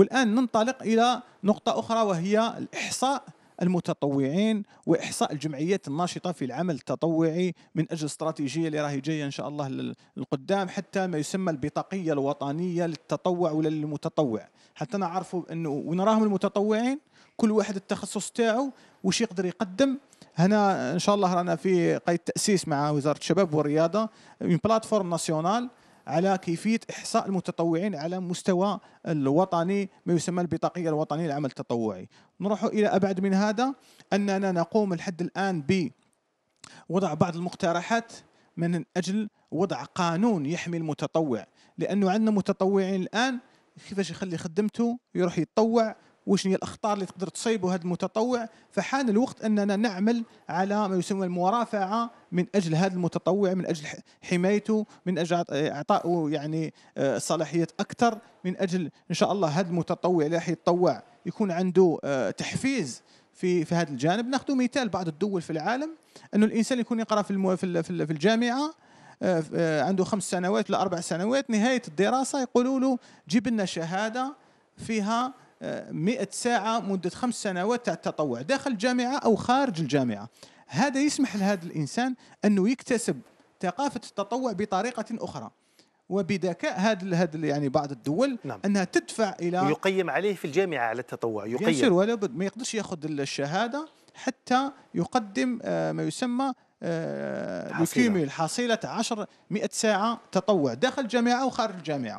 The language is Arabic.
والآن ننطلق إلى نقطة أخرى وهي الإحصاء المتطوعين واحصاء الجمعيات الناشطه في العمل التطوعي من اجل استراتيجيه اللي راهي جايه ان شاء الله للقدام حتى ما يسمى البطاقيه الوطنيه للتطوع ولا للمتطوع حتى نعرفوا انه ونراهم المتطوعين كل واحد التخصص تاعو وش يقدر يقدم هنا ان شاء الله رانا في قيد تاسيس مع وزاره الشباب والرياضه من بلاتفورم ناسيونال على كيفيه احصاء المتطوعين على مستوى الوطني ما يسمى البطاقيه الوطنيه للعمل التطوعي نروح الى ابعد من هذا اننا نقوم لحد الان بوضع بعض المقترحات من اجل وضع قانون يحمي المتطوع لانه عندنا متطوعين الان كيفاش يخلي خدمته يروح يتطوع وش هي الاخطار اللي تقدر تصيبه هذا المتطوع فحان الوقت اننا نعمل على ما يسمى المرافعه من اجل هذا المتطوع من اجل حمايته من اجل اعطائه يعني آه، صلاحيات اكثر من اجل ان شاء الله هذا المتطوع اللي راح يتطوع يكون عنده آه، تحفيز في في هذا الجانب ناخذ مثال بعض الدول في العالم انه الانسان يكون يقرا في في, في الجامعه آه، عنده خمس سنوات ولا اربع سنوات نهايه الدراسه يقولوا له جيب لنا شهاده فيها 100 ساعة مدة خمس سنوات تاع التطوع داخل الجامعة أو خارج الجامعة هذا يسمح لهذا الإنسان أنه يكتسب ثقافة التطوع بطريقة أخرى وبذكاء هذا هذا يعني بعض الدول نعم. انها تدفع الى يقيم عليه في الجامعه على التطوع يقيم يصير ولا بد ما يقدرش ياخذ الشهاده حتى يقدم آه، ما يسمى حصيله حصيله 10 100 ساعه تطوع داخل الجامعه وخارج الجامعه